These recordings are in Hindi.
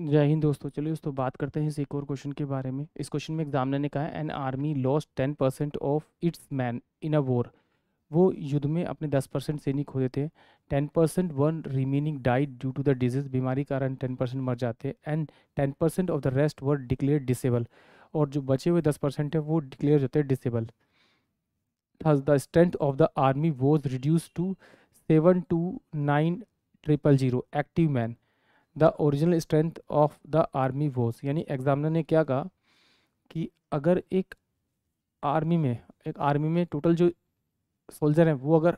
जय हिंद दोस्तों चलिए दोस्तों बात करते हैं इस एक और क्वेश्चन के बारे में इस क्वेश्चन में एग्जामिनर ने कहा an army lost ten percent of its man in a war वो युद्ध में अपने दस परसेंट सैनिक खो देते हैं ten percent one remaining died due to the disease बीमारी कारण टेन परसेंट मर जाते हैं and ten percent of the rest were declare disable और जो बचे हुए दस परसेंट है वो डिक्लेयर होते हैं disable the strength of the army was reduce to seven two nine triple zero active man the original strength of the army was यानी एग्जामिनर ने क्या कहा कि अगर एक आर्मी में एक आर्मी में टोटल जो सोल्जर हैं वो अगर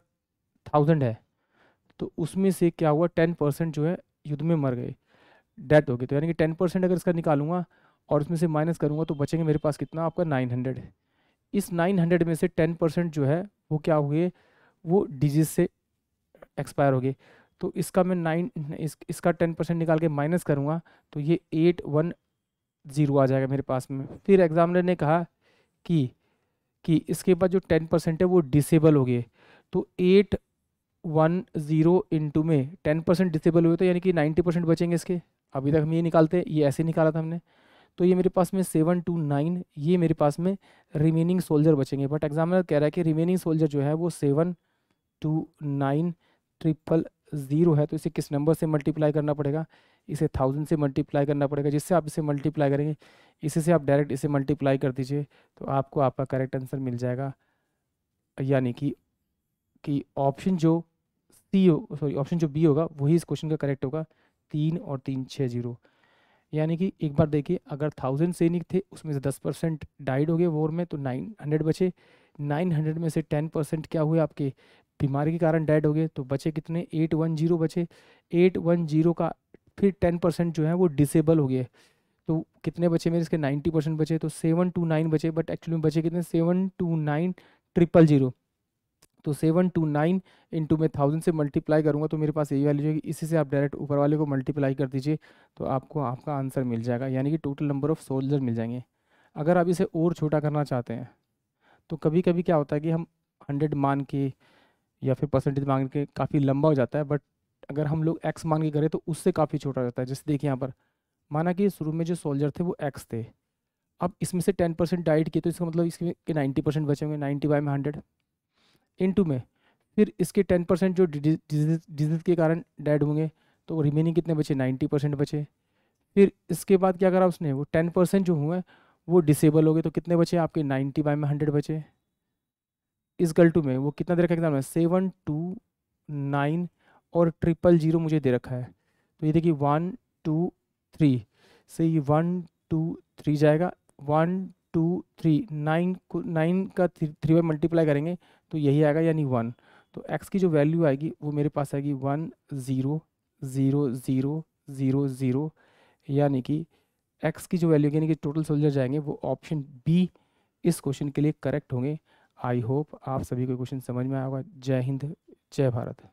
थाउजेंड है तो उसमें से क्या हुआ टेन परसेंट जो है युद्ध में मर गए डेथ हो गई तो यानी कि टेन परसेंट अगर इसका निकालूंगा और उसमें से माइनस करूंगा तो बचेंगे मेरे पास कितना आपका नाइन हंड्रेड है इस नाइन हंड्रेड में से टेन परसेंट जो है वो क्या हुए वो डिजीज से एक्सपायर हो गए तो इसका मैं नाइन इस, इसका टेन परसेंट निकाल के माइनस करूँगा तो ये एट वन ज़ीरो आ जाएगा मेरे पास में फिर एग्ज़ामिनर ने कहा कि कि इसके बाद जो टेन परसेंट है वो डिसेबल हो गए तो एट वन ज़ीरो इंटू में टेन परसेंट डिसेबल हुए तो यानी कि नाइन्टी परसेंट बचेंगे इसके अभी तक हम ये निकालते ये ऐसे निकाला था हमने तो ये मेरे पास में सेवन टू नाइन ये मेरे पास में रिमेनिंग सोल्जर बचेंगे बट एग्जामिनर कह रहा है कि रिमेनिंग सोल्जर जो है वो seven two nine triple zero है तो इसे किस नंबर से मल्टीप्लाई करना पड़ेगा इसे थाउजेंड से मल्टीप्लाई करना पड़ेगा जिससे आप इसे मल्टीप्लाई करेंगे इसी से आप डायरेक्ट इसे मल्टीप्लाई कर दीजिए तो आपको आपका करेक्ट आंसर मिल जाएगा यानी कि कि ऑप्शन जो सी हो सॉरी ऑप्शन जो बी होगा वही इस क्वेश्चन का करेक्ट होगा तीन और तीन छः जीरो यानी कि एक बार देखिए अगर थाउजेंड सैनिक थे उसमें से दस परसेंट डाइड हो गए वोर में तो नाइन हंड्रेड बचे नाइन हंड्रेड में से टेन परसेंट क्या हुए आपके बीमारी के कारण डेड हो गए तो बचे कितने एट वन जीरो बचे एट वन जीरो का फिर टेन परसेंट जो है वो डिसेबल हो गए तो कितने बचे मेरे इसके नाइन्टी परसेंट बचे तो सेवन टू नाइन बचे बट एक्चुअली में बचे कितने seven two nine triple zero तो सेवन टू नाइन इंटू मैं थाउजेंड से मल्टीप्लाई करूँगा तो मेरे पास यही वैल्यू है इसी से आप डायरेक्ट ऊपर वाले को मल्टीप्लाई कर दीजिए तो आपको आपका आंसर मिल जाएगा यानी कि टोटल नंबर ऑफ़ सोल्जर मिल जाएंगे अगर आप इसे और छोटा करना चाहते हैं तो कभी कभी क्या होता है कि हम हंड्रेड मान के या फिर परसेंटेज मांग के काफ़ी लंबा हो जाता है बट अगर हम लोग एक्स मांग के करें तो उससे काफ़ी छोटा हो जाता है जैसे देखिए यहाँ पर माना कि शुरू में जो सोल्जर थे वो एक्स थे अब इसमें से टेन परसेंट डाइट किए तो इसका मतलब इसके नाइन्टी परसेंट बचे होंगे नाइन्टी बाई में हंड्रेड इन टू में फिर इसके टेन परसेंट जो डिजीज के कारण डेड होंगे तो रिमेनिंग कितने बचे नाइन्टी परसेंट बचे फिर इसके बाद क्या करा उसने वो टेन परसेंट जो हुए वो डिसेबल हो गए तो कितने बचे आपके नाइन्टी बाई में हंड्रेड बचे गल टू में वो कितना दे रखा है एग्जाम में सेवन टू नाइन और ट्रिपल जीरो मुझे दे रखा है तो ये देखिए वन टू थ्री से ये वन टू थ्री जाएगा वन टू थ्री नाइन को नाइन का थ्री थ्री बाई मल्टीप्लाई करेंगे तो यही आएगा यानी वन तो एक्स की जो वैल्यू आएगी वो मेरे पास आएगी one zero zero zero zero zero यानी कि एक्स की जो वैल्यू यानी कि टोटल सोल्जर जाएंगे वो ऑप्शन बी इस क्वेश्चन के लिए करेक्ट होंगे आई होप आप सभी को क्वेश्चन समझ में आएगा जय हिंद जय भारत